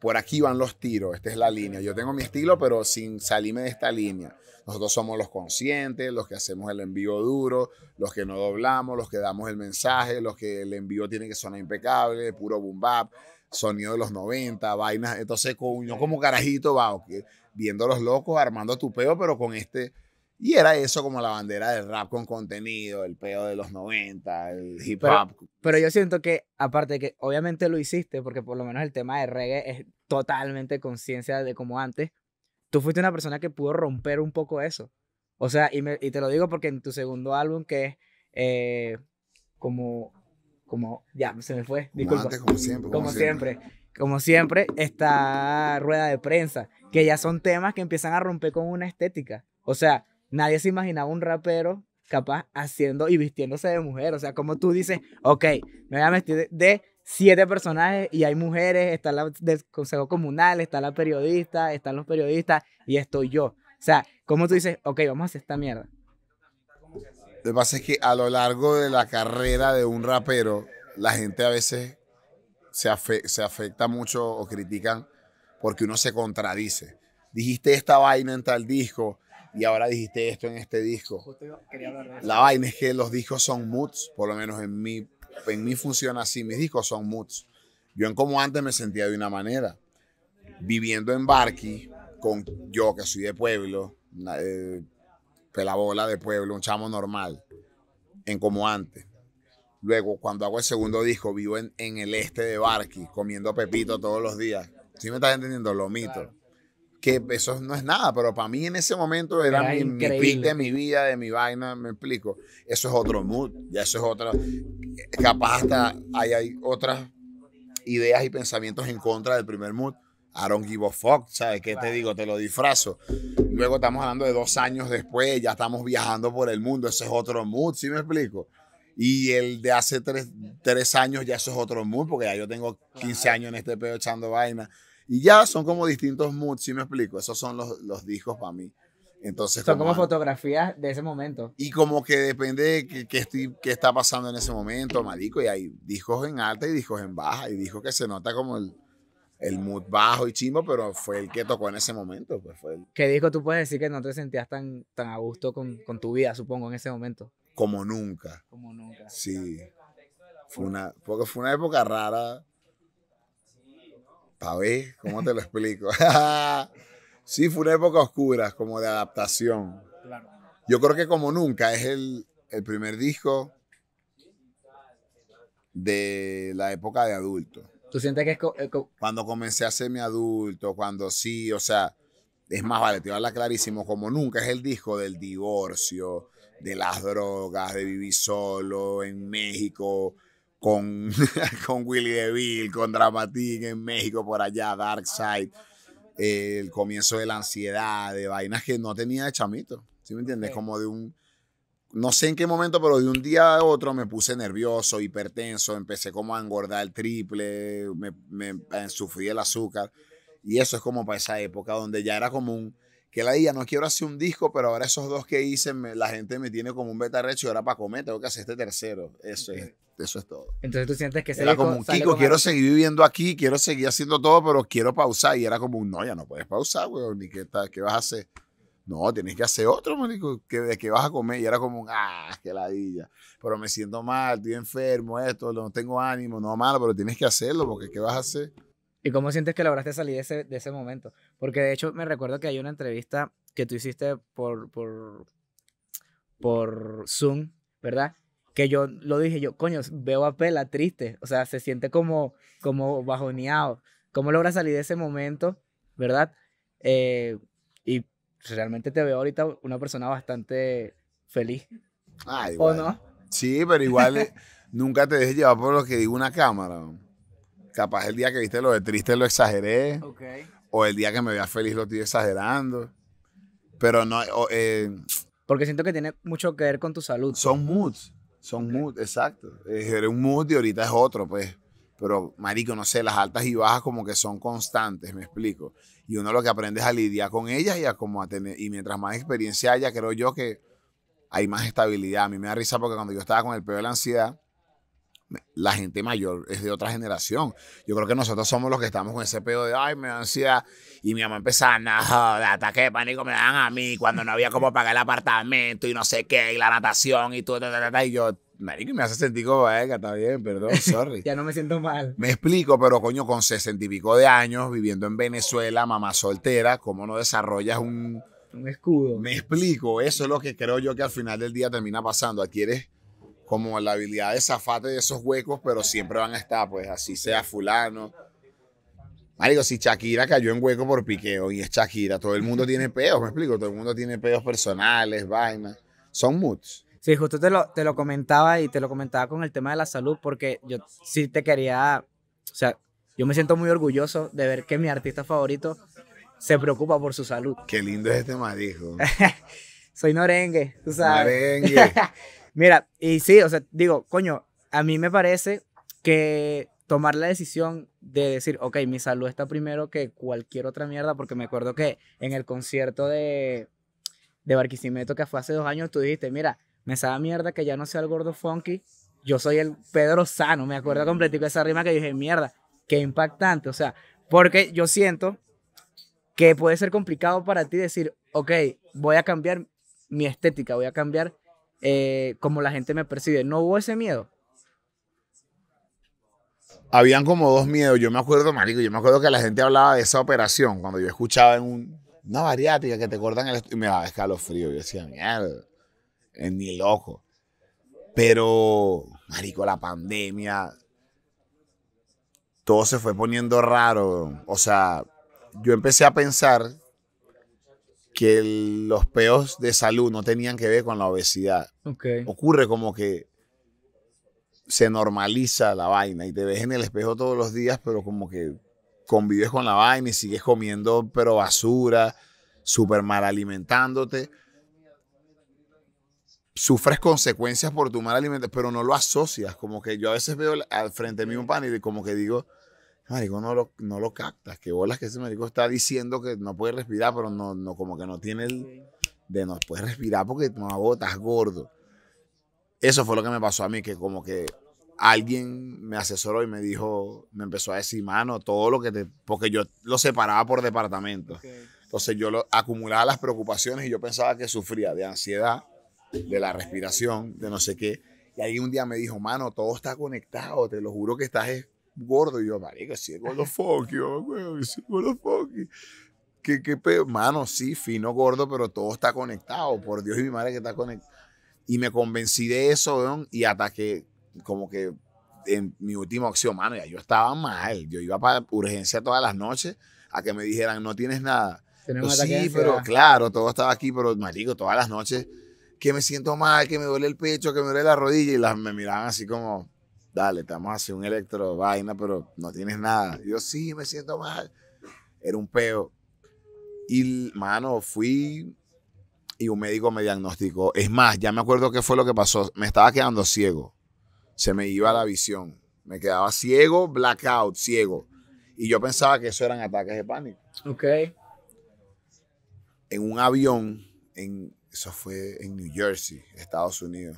por aquí van los tiros, esta es la línea. Yo tengo mi estilo, pero sin salirme de esta línea. Nosotros somos los conscientes, los que hacemos el envío duro, los que no doblamos, los que damos el mensaje, los que el envío tiene que sonar impecable, puro boom bap, sonido de los 90, vainas. Entonces, yo como carajito, va, viendo a los locos, armando tu peo, pero con este y era eso como la bandera del rap con contenido, el peo de los 90, el hip hop. Pero, yo siento que, aparte de que obviamente lo hiciste, porque por lo menos el tema de reggae es totalmente conciencia de como antes, tú fuiste una persona que pudo romper un poco eso. O sea, y, y te lo digo porque en tu segundo álbum, que es eh, como, como, ya, se me fue, disculpa. Como, siempre. Como, siempre. siempre. Como siempre, esta rueda de prensa, que ya son temas que empiezan a romper con una estética. O sea, nadie se imaginaba un rapero capaz haciendo y vistiéndose de mujer. O sea, como tú dices, ok, me voy a vestir de siete personajes y hay mujeres, está la del Consejo Comunal, está la periodista, están los periodistas y estoy yo. O sea, como tú dices, ok, vamos a hacer esta mierda. Lo que pasa es que a lo largo de la carrera de un rapero, la gente a veces se, se afecta mucho o critican porque uno se contradice. Dijiste esta vaina en tal disco, y ahora dijiste esto en este disco. La vaina es que los discos son moods, por lo menos en mí, en mí funciona así, mis discos son moods. Yo en como antes me sentía de una manera, viviendo en Barqui, con yo que soy de pueblo, eh, pelabola de pueblo, un chamo normal, en como antes. Luego, cuando hago el segundo disco, vivo en, el este de Barqui, comiendo pepito todos los días. ¿Sí me estás entendiendo? Lo mito que eso no es nada, pero para mí en ese momento era, mi, de mi vida, de mi vaina, me explico. Eso es otro mood, ya eso es otra. Capaz hasta hay, hay otras ideas y pensamientos en contra del primer mood. Aaron don't give a fuck, ¿sabes qué te digo? Te lo disfrazo. Luego estamos hablando de dos años después, ya estamos viajando por el mundo, ese es otro mood, ¿sí me explico? Y el de hace tres, tres años ya eso es otro mood, porque ya yo tengo 15 años en este pedo echando vaina. Y ya son como distintos moods, si me explico. Esos son los, los discos para mí. Entonces, son como, fotografías de ese momento. Y como que depende de qué, estoy, qué está pasando en ese momento, marico. Y hay discos en alta y discos en baja. Y discos que se nota como el, el mood bajo y chimbo, pero fue el que tocó en ese momento. Pues fue el... ¿Qué disco tú puedes decir que no te sentías tan, tan a gusto con, con tu vida, supongo, en ese momento? Como nunca. Como nunca. Sí. Fue una, porque fue una época rara ¿Sabes? ¿Cómo te lo explico? sí, fue una época oscura, como de adaptación. Yo creo que como nunca es el, el primer disco de la época de adulto. ¿Tú sientes que es... Eh, cuando comencé a ser mi adulto, cuando sí, o sea, es más, vale, te voy a clarísimo, como nunca es el disco del divorcio, de las drogas, de vivir solo en México, con, con Willy DeVille, con Dramatín en México, por allá, Darkseid, pues, el comienzo de la ansiedad, de vainas que no tenía de chamito. ¿Sí me entiendes? Como de un. No sé en qué momento, pero de un día a otro me puse nervioso, hipertenso, empecé como a engordar el triple, me, me eh, sufrí el azúcar. Y eso es como para esa época donde ya era común que la día no quiero hacer un disco, pero ahora esos dos que hice, la gente me tiene como un beta recho y ahora para comer tengo que hacer este tercero. Eso es. Eso es todo. Entonces tú sientes que se Era como un Kiko, quiero seguir viviendo aquí, quiero seguir haciendo todo, pero quiero pausar. Y era como un, no, ya no puedes pausar, weón, ni qué, está, qué vas a hacer. No, tienes que hacer otro, marico, que, ¿de qué vas a comer? Y era como un, ah, qué ladilla. Pero me siento mal, estoy enfermo, esto, no tengo ánimo, no malo, pero tienes que hacerlo, porque ¿qué vas a hacer? ¿Y cómo sientes que lograste salir de ese, de ese momento? Porque de hecho me recuerdo que hay una entrevista que tú hiciste por, por, por Zoom, ¿verdad? que yo lo dije, yo, coño, veo a Pela triste, o sea, se siente como, como bajoneado. ¿Cómo logra salir de ese momento, verdad? Eh, y realmente te veo ahorita una persona bastante feliz. ¿O no? Sí, pero igual eh, nunca te dejes llevar por lo que digo una cámara. Capaz el día que viste lo de triste lo exageré. O el día que me veas feliz lo estoy exagerando. Pero no... Eh, porque siento que tiene mucho que ver con tu salud. Son moods. Son mood exacto. Eh, Era un mood y ahorita es otro, pues. Pero, marico, no sé, las altas y bajas como que son constantes, me explico. Y uno lo que aprende es a lidiar con ellas y a como a tener, y mientras más experiencia haya, creo yo que hay más estabilidad. A mí me da risa porque cuando yo estaba con el peor de la ansiedad, la gente mayor es de otra generación. Yo creo que nosotros somos los que estamos con ese pedo de, ay, me da ansiedad. Y mi mamá empezaba, no, de ataque de pánico me dan a mí cuando no había cómo pagar el apartamento y no sé qué, y la natación y todo, y yo, marico, me hace sentir como, venga, está bien, perdón, sorry. ya no me siento mal. Me explico, pero coño, con sesenta y pico de años, viviendo en Venezuela, mamá soltera, ¿cómo no desarrollas un... Un escudo. Me explico, eso es lo que creo yo que al final del día termina pasando. eres como la habilidad de zafate de esos huecos, pero siempre van a estar, pues así sea fulano. Marico, si Shakira cayó en hueco por piqueo y es Shakira, todo el mundo tiene peos, me explico, todo el mundo tiene peos personales, vainas, son moods. Sí, justo te lo, te lo comentaba y te lo comentaba con el tema de la salud, porque yo sí te quería, o sea, yo me siento muy orgulloso de ver que mi artista favorito se preocupa por su salud. Qué lindo es este marico. Soy norengue, tú sabes. Norengue. Mira, y sí, o sea, digo, coño, a mí me parece que tomar la decisión de decir, ok, mi salud está primero que cualquier otra mierda, porque me acuerdo que en el concierto de, Barquisimeto que fue hace dos años, tú dijiste, mira, me sabe mierda que ya no sea el gordo funky, yo soy el Pedro Sano, me acuerdo completico esa rima que dije, mierda, qué impactante, o sea, porque yo siento que puede ser complicado para ti decir, ok, voy a cambiar mi estética, voy a cambiar eh, como la gente me percibe. ¿No hubo ese miedo? Habían como dos miedos. Yo me acuerdo, marico, yo me acuerdo que la gente hablaba de esa operación cuando yo escuchaba en una bariátrica que te cortan el... Y me daba escalofrío. Yo decía, mierda, es eh, ni loco. Pero, marico, la pandemia, todo se fue poniendo raro. O sea, yo empecé a pensar que los peos de salud no tenían que ver con la obesidad. Ocurre como que se normaliza la vaina y te ves en el espejo todos los días, pero como que convives con la vaina y sigues comiendo, pero basura, súper mal alimentándote. Sufres consecuencias por tu mal alimentación, pero no lo asocias. Como que yo a veces veo al frente mío un pan y como que digo, Marico, no lo, no lo captas. Que bolas que ese médico está diciendo que no puede respirar, pero no, no como que no tiene el. De no puedes respirar porque no agotas gordo. Eso fue lo que me pasó a mí, que como que alguien me asesoró y me dijo, me empezó a decir, mano, todo lo que te. Porque yo lo separaba por departamento. Entonces yo lo, acumulaba las preocupaciones y yo pensaba que sufría de ansiedad, de la respiración, de no sé qué. Y ahí un día me dijo, mano, todo está conectado, te lo juro que estás gordo. Y yo, marico si es gordo funky, yo, güey, gordo funky. que, qué Mano, sí, fino, gordo, pero todo está conectado. Por Dios y mi madre que está conectado. Y me convencí de eso, güey, y que, como que en mi última acción mano, ya yo estaba mal. Yo iba para urgencia todas las noches a que me dijeran, no tienes nada. sí, pero claro, todo estaba aquí, pero marico, todas las noches que me siento mal, que me duele el pecho, que me duele la rodilla, y las me miraban así como, dale, estamos haciendo un electro vaina, pero no tienes nada. yo, sí, me siento mal. Era un peo. Y, mano, fui y un médico me diagnosticó. Es más, ya me acuerdo qué fue lo que pasó. Me estaba quedando ciego. Se me iba la visión. Me quedaba ciego, blackout, ciego. Y yo pensaba que eso eran ataques de pánico. Ok. En un avión, en, eso fue en New Jersey, Estados Unidos.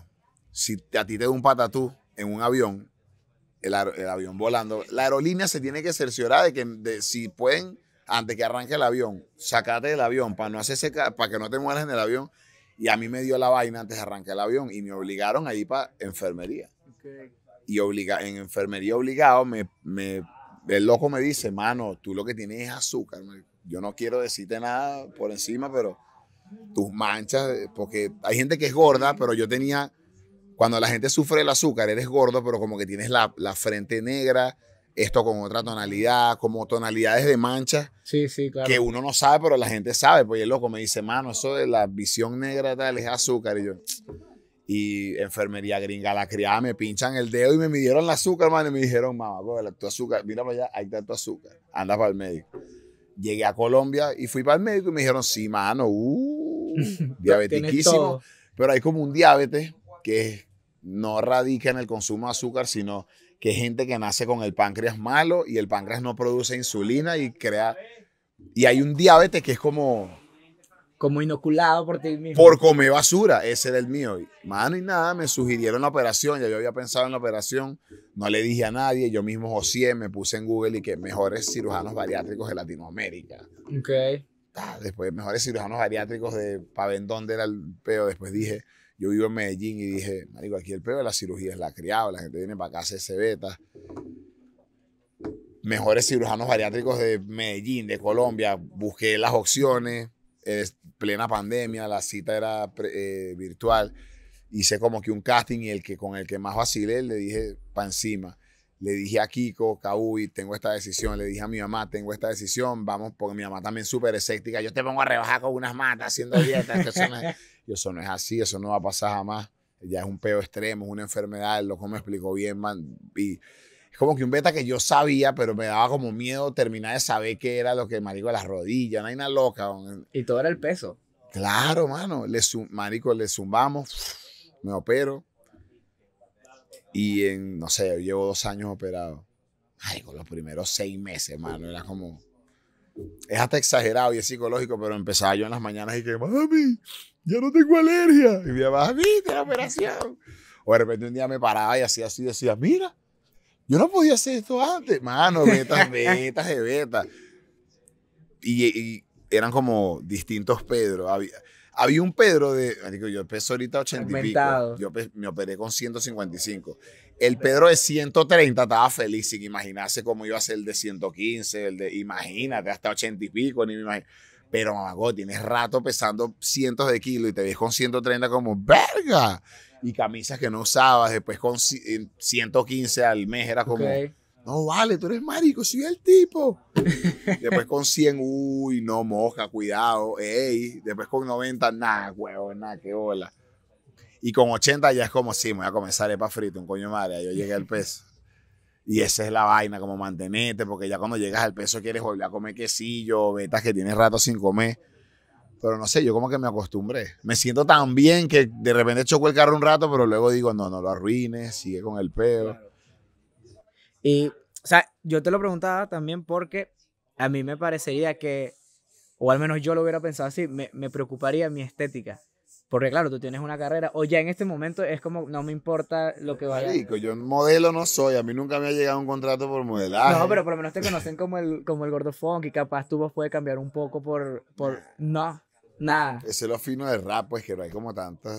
Si a ti te da un patatú en un avión, el, avión volando. La aerolínea se tiene que cerciorar de que si pueden, antes que arranque el avión, sacate del avión para no hacerse, para que no te mueras en el avión. Y a mí me dio la vaina antes de arrancar el avión y me obligaron a ir para enfermería. Y en enfermería obligado, me, me, el loco me dice, mano, tú lo que tienes es azúcar. Yo no quiero decirte nada por encima, pero tus manchas, porque hay gente que es gorda, pero yo tenía cuando la gente sufre el azúcar, eres gordo, pero como que tienes la, frente negra, esto con otra tonalidad, como tonalidades de mancha. Sí, sí, claro. Que uno no sabe, pero la gente sabe. Pues el loco me dice, mano, eso de la visión negra tal es azúcar. Y yo, y enfermería gringa, la criada me pinchan el dedo y me midieron el azúcar, mano. Y me dijeron, mamá, pues, tu azúcar, mira para allá, ahí está tu azúcar. Anda para el médico. Llegué a Colombia y fui para el médico y me dijeron, sí, mano, uh, diabetiquísimo. pero hay como un diabetes que es no radica en el consumo de azúcar, sino que gente que nace con el páncreas malo y el páncreas no produce insulina y crea... Y hay un diabetes que es como... Como inoculado por ti mismo. Por comer basura, ese era el mío. Mano y nada, me sugirieron la operación, ya yo había pensado en la operación, no le dije a nadie, yo mismo josé me puse en Google y que mejores cirujanos bariátricos de Latinoamérica. Ok. Ah, después, mejores cirujanos bariátricos de era el pero después dije, yo vivo en Medellín y dije, marico, aquí el peor de la cirugía es la criada, la gente viene para acá a hacerse Mejores cirujanos bariátricos de Medellín, de Colombia, busqué las opciones, es plena pandemia, la cita era eh, virtual, hice como que un casting y el que con el que más vacilé le dije para encima. Le dije a Kiko, Kaui, tengo esta decisión. Le dije a mi mamá, tengo esta decisión. Vamos, porque mi mamá también súper escéptica. Yo te pongo a rebajar con unas matas haciendo dieta eso no es así, eso no va a pasar jamás. Ya es un peo extremo, es una enfermedad, el loco me explicó bien, man. Y es como que un beta que yo sabía, pero me daba como miedo terminar de saber qué era lo que marico las rodillas, no hay una loca. Y todo era el peso. Claro, mano. Le marico, le zumbamos, me opero. Y en, no sé, llevo dos años operado. Ay, con los primeros seis meses, mano, era como... Es hasta exagerado y es psicológico, pero empezaba yo en las mañanas y que, mami, yo no tengo alergia. Y me llamaba, viste la operación. O de repente un día me paraba y así así, decía, mira, yo no podía hacer esto antes. Mano, metas, metas, de Y, eran como distintos Pedro. Había, había un Pedro de, yo peso ahorita 80 y pico. Yo me operé con 155. El Pedro de 130 estaba feliz sin imaginarse cómo iba a ser el de 115, el de, imagínate, hasta 80 y pico, ni me pero tienes rato pesando cientos de kilos y te ves con 130 como verga. Y camisas que no usabas, después con 115 al mes era como, no vale, tú eres marico, soy el tipo. después con 100, uy, no moja cuidado, ey. Después con 90, nada, huevo, nada, qué hola Y con 80 ya es como, sí, me voy a comenzar pa' frito, un coño madre, yo llegué al peso. Y esa es la vaina, como mantenerte, porque ya cuando llegas al peso quieres volver a comer quesillo, vetas que tienes rato sin comer. Pero no sé, yo como que me acostumbré. Me siento tan bien que de repente choco el carro un rato, pero luego digo, no, no lo arruines, sigue con el pedo. Y, o sea, yo te lo preguntaba también porque a mí me parecería que, o al menos yo lo hubiera pensado así, me, me preocuparía mi estética. Porque claro, tú tienes una carrera, o ya en este momento es como, no me importa lo que vaya. Sí, yo modelo no soy, a mí nunca me ha llegado un contrato por modelar. No, pero por lo menos te conocen como el, como el gordo funk y capaz tu voz puede cambiar un poco por, por, no, nada. Ese es lo fino de rap, pues que no hay como tanto,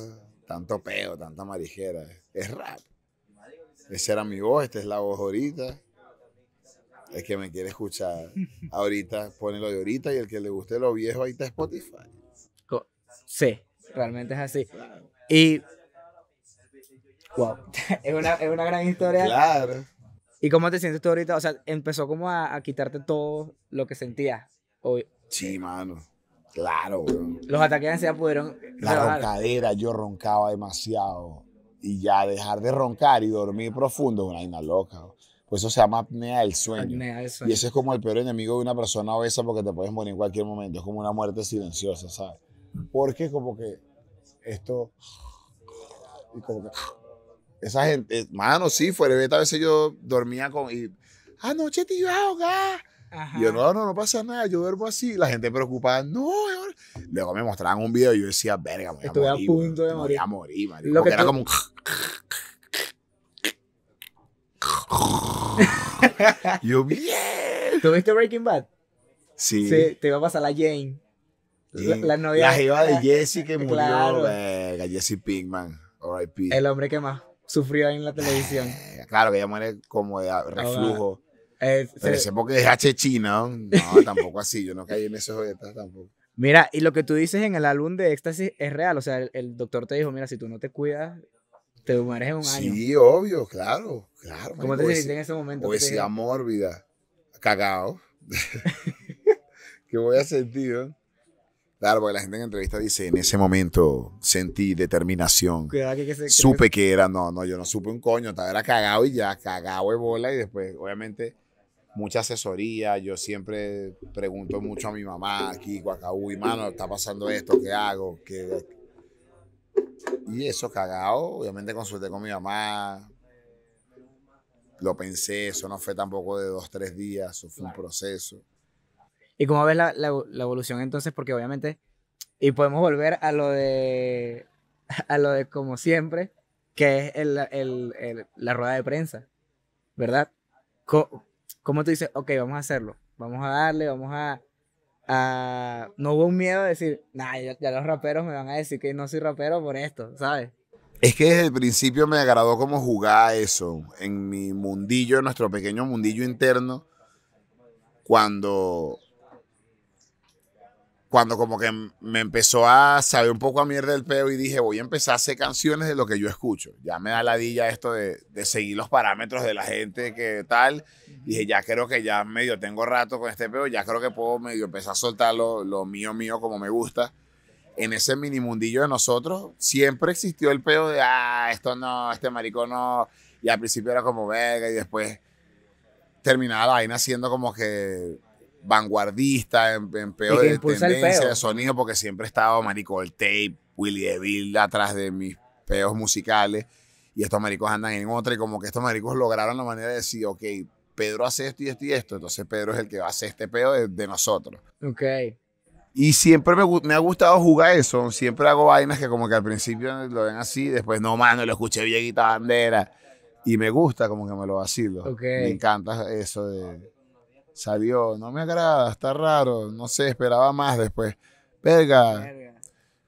tanto peo, tanta marijera, es rap. Esa era mi voz, esta es la voz ahorita. El que me quiere escuchar ahorita, ponelo de ahorita y el que le guste lo viejo, ahí está Spotify. Sí. Realmente es así. Y. Wow. es, una, es una gran historia. Claro. ¿Y cómo te sientes tú ahorita? O sea, empezó como a, quitarte todo lo que sentías. Hoy. Sí, mano. Claro, Los ataques de ansiedad pudieron. La roncadera, yo roncaba demasiado. Y ya dejar de roncar y dormir profundo es una vaina loca. pues eso se llama apnea del, sueño. apnea del sueño. Y ese es como el peor enemigo de una persona obesa porque te puedes morir en cualquier momento. Es como una muerte silenciosa, ¿sabes? porque como que esto esa gente, mano, sí, fuera de a veces yo dormía con y anoche te iba a ahogar. Y yo, no, no, no pasa nada, yo duermo así. La gente preocupada, no. Yo... Luego me mostraban un video y yo decía, verga, me voy a Estuve morir. a punto de morir. Me a Lo que era como un... yo, bien. ¿Tuviste Breaking Bad? Sí. sí. Te iba a pasar la Jane. La, la novia. La de Jesse que murió. Claro. Jesse Pinkman. R.I.P. El hombre que más sufrió ahí en la televisión. claro, que ella muere como de reflujo. Eh, Pero ese porque es H Chino. No, tampoco así. Yo no caí en esos detalle tampoco. Mira, y lo que tú dices en el álbum de Éxtasis es real. O sea, el, doctor te dijo, mira, si tú no te cuidas, te mueres en un año. Sí, obvio, claro, claro. ¿Cómo te sentiste en ese momento? Poesía mórbida, cagado. ¿Qué voy a sentir? Claro, porque la gente en entrevista dice, en ese momento sentí determinación. que supe que, era, no, no, yo no supe un coño, estaba era cagado y ya, cagado de bola y después, obviamente, mucha asesoría, yo siempre pregunto mucho a mi mamá aquí, Guacabú, hermano, mano, está pasando esto, ¿qué hago? ¿Qué? Y eso, cagado, obviamente consulté con mi mamá, lo pensé, eso no fue tampoco de dos, tres días, eso fue un proceso ¿Y cómo ves la, la, evolución entonces? Porque obviamente, y podemos volver a lo de, a lo de como siempre, que es el, el, la rueda de prensa, ¿verdad? ¿Cómo, ¿Cómo, tú dices, ok, vamos a hacerlo, vamos a darle, vamos a... a... No hubo un miedo de decir, nah, ya, los raperos me van a decir que no soy rapero por esto, ¿sabes? Es que desde el principio me agradó cómo jugaba eso en mi mundillo, en nuestro pequeño mundillo interno, cuando cuando como que me empezó a saber un poco a mierda el peo y dije, voy a empezar a hacer canciones de lo que yo escucho. Ya me da dilla esto de, seguir los parámetros de la gente que tal. Dije, ya creo que ya medio tengo rato con este peo, ya creo que puedo medio empezar a soltar lo, mío, mío, como me gusta. En ese mini mundillo de nosotros siempre existió el peo de, ah, esto no, este maricón no. Y al principio era como vega y después terminaba la vaina como que vanguardista, en, en peor de tendencia de sonido, porque siempre estaba marico, el tape, Willy DeVille atrás de mis peos musicales, y estos maricos andan en otra, y como que estos maricos lograron la manera de decir, ok, Pedro hace esto y esto y esto, entonces Pedro es el que hace este peo de, nosotros. Ok. Y siempre me, ha gustado jugar eso, siempre hago vainas que como que al principio lo ven así, después no, mano, lo escuché bien bandera, y me gusta como que me lo vacilo. Ok. Me encanta eso de salió, no me agrada, está raro, no sé, esperaba más después. Verga,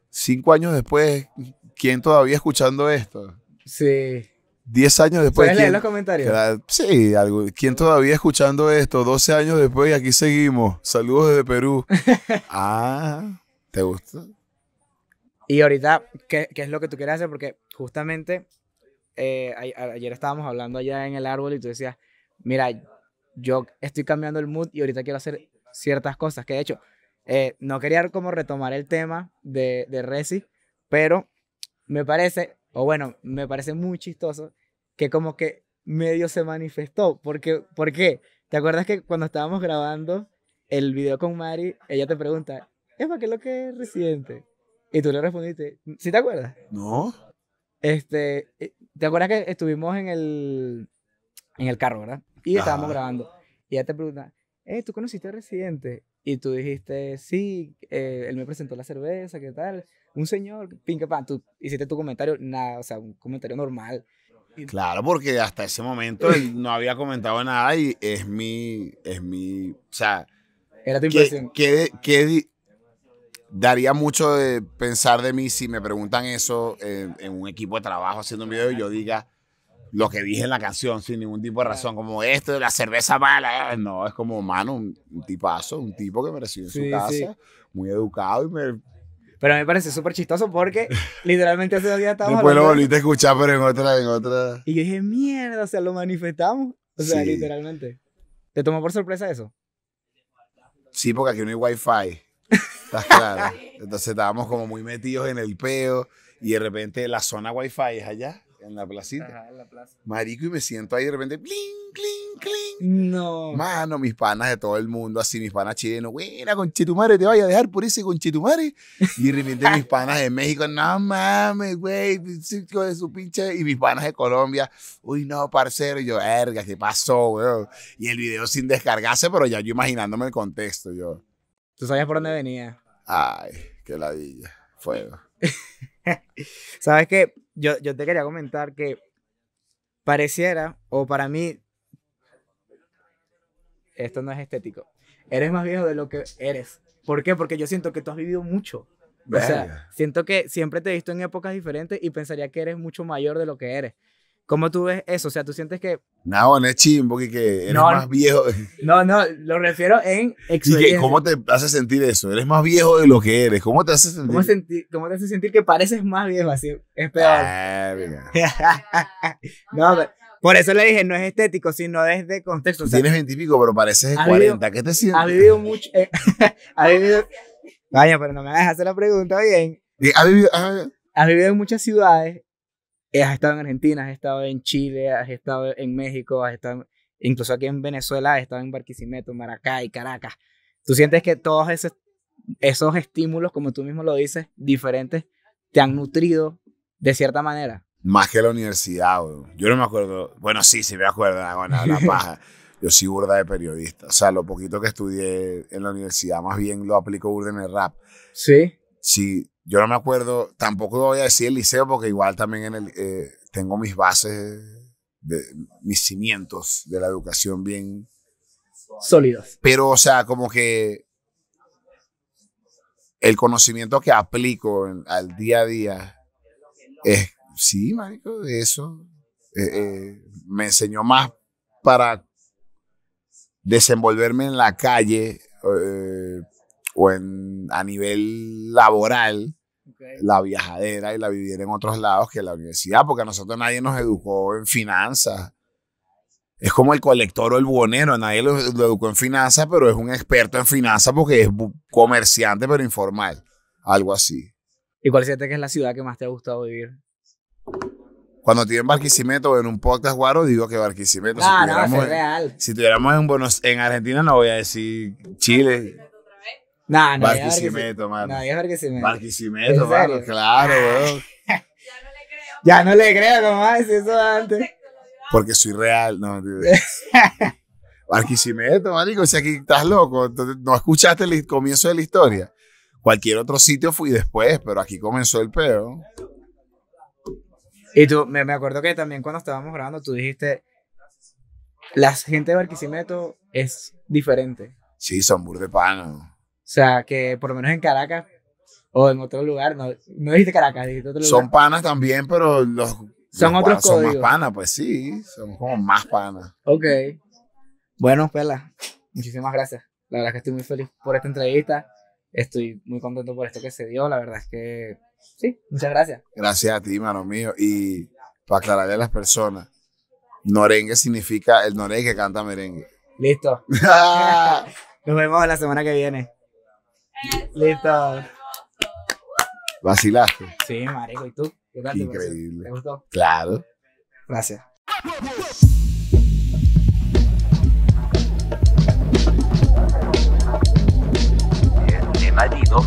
cinco años después, ¿quién todavía escuchando esto? Sí. Diez años después. ¿Puedes leer los comentarios? sí, algo. ¿Quién todavía escuchando esto? Doce años después y aquí seguimos. Saludos desde Perú. ah, ¿te gusta? Y ahorita, ¿qué, es lo que tú quieres hacer? Porque justamente eh, ayer estábamos hablando allá en el árbol y tú decías, mira, yo estoy cambiando el mood y ahorita quiero hacer ciertas cosas. Que de hecho, eh, no quería como retomar el tema de, de Resi, pero me parece, o bueno, me parece muy chistoso que como que medio se manifestó. Porque, ¿Por qué? ¿Te acuerdas que cuando estábamos grabando el video con Mari, ella te pregunta, ¿es para qué lo que es residente? Y tú le respondiste, ¿sí te acuerdas? No. Este, eh, ¿te acuerdas que estuvimos en el, en el carro, verdad? Y estábamos grabando. Y ella te pregunta, eh, ¿tú conociste al Residente? Y tú dijiste, sí, eh, él me presentó la cerveza, ¿qué tal? Un señor, pinca pan, tú hiciste tu comentario, nada, o sea, un comentario normal. Claro, porque hasta ese momento él no había comentado nada y es mi, es mi, o sea... Era tu impresión. ¿qué, daría mucho de pensar de mí si me preguntan eso eh, en un equipo de trabajo haciendo un video y yo diga, lo que dije en la canción sin ningún tipo de razón, como esto de la cerveza mala. Eh, no, es como, mano, un, tipazo, un tipo que me recibió en su casa, muy educado y me pero me parece súper chistoso porque literalmente hace dos días estábamos Después lo volviste a escuchar, pero en otra, en otra. Y yo dije, mierda, o sea, lo manifestamos. O sea, literalmente. ¿Te tomó por sorpresa eso? Sí, porque aquí no hay wifi. Estás claro. Entonces estábamos como muy metidos en el peo y de repente la zona wifi es allá en la placita. en la plaza. Marico, y me siento ahí de repente, bling, bling, bling. No. Mano, mis panas de todo el mundo, así, mis panas chilenos, con chitumare, te vaya a dejar por ese conchetumare. Y de repente mis panas de México, no mames, güey, de su pinche. Y mis panas de Colombia, uy, no, parcero. Y yo, ¡erga! ¿qué pasó, güey? Y el video sin descargarse, pero ya yo imaginándome el contexto, yo. ¿Tú sabías por dónde venía? Ay, qué ladilla, fuego. ¿Sabes qué? yo, te quería comentar que pareciera, o para mí, esto no es estético. Eres más viejo de lo que eres. ¿Por qué? Porque yo siento que tú has vivido mucho. O sea, siento que siempre te he visto en épocas diferentes y pensaría que eres mucho mayor de lo que eres. ¿Cómo tú ves eso? O sea, tú sientes que. No, no es chimbo, que, eres más viejo. No, no, lo refiero en cómo te hace sentir eso? Eres más viejo de lo que eres. ¿Cómo te hace sentir? ¿Cómo, te hace sentir que pareces más viejo así? Es peor. Ah, no, por eso le dije, no es estético, sino desde contexto. O Tienes veintipico, pero pareces de 40. ¿Qué te sientes? Ha vivido mucho. Vaya, eh, pero no me dejas hacer la pregunta bien. Ha vivido, ah, vivido en muchas ciudades has estado en Argentina, has estado en Chile, has estado en México, has estado incluso aquí en Venezuela, has estado en Barquisimeto, Maracay, Caracas. ¿Tú sientes que todos esos, esos estímulos, como tú mismo lo dices, diferentes, te han nutrido de cierta manera? Más que la universidad, yo no me acuerdo, bueno, sí, sí me acuerdo, ah, bueno, la paja. yo soy burda de periodista. O sea, lo poquito que estudié en la universidad, más bien lo aplico burda en el rap. Sí si yo no me acuerdo, tampoco voy a decir el liceo porque igual también en el, eh, tengo mis bases, de, mis cimientos de la educación bien sólidos. Pero, o sea, como que el conocimiento que aplico al día a día es, sí, marico, eso eh, eh, me enseñó más para desenvolverme en la calle. Eh, o en, a nivel laboral, la viajadera y la vivir en otros lados que la universidad, porque a nosotros nadie nos educó en finanzas. Es como el colector o el buhonero, nadie lo, educó en finanzas, pero es un experto en finanzas porque es comerciante pero informal, algo así. ¿Y cuál que es la ciudad que más te ha gustado vivir? Cuando tienen en Barquisimeto en un podcast guaro, digo que Barquisimeto. si ah, es real. Si tuviéramos en Argentina, no voy a decir Chile no, Barquisimeto, mano. No, es Barquisimeto. Barquisimeto, claro, ah. ya no le creo. Ya no le creo, nomás, eso antes. Porque soy real, no, Barquisimeto, marico, si aquí estás loco, no escuchaste el comienzo de la historia. Cualquier otro sitio fui después, pero aquí comenzó el peo. Y tú, me, acuerdo que también cuando estábamos grabando, tú dijiste, la gente de Barquisimeto es diferente. Sí, son burde o sea, que por lo menos en Caracas o en otro lugar, no, no dijiste Caracas, dijiste otro lugar. Son panas también, pero los son otros Son más panas, pues sí, son como más panas. Ok. Bueno, Pela, muchísimas gracias. La verdad es que estoy muy feliz por esta entrevista. Estoy muy contento por esto que se dio. La verdad es que sí, muchas gracias. Gracias a ti, mano mío. Y para aclararle a las personas, norengue significa el norengue que canta merengue. Listo. Nos vemos la semana que viene. Listo. Vacilaste. Sí, marejo ¿Y tú? ¿Qué tal? increíble. ¿Te gustó? Claro. Gracias. marido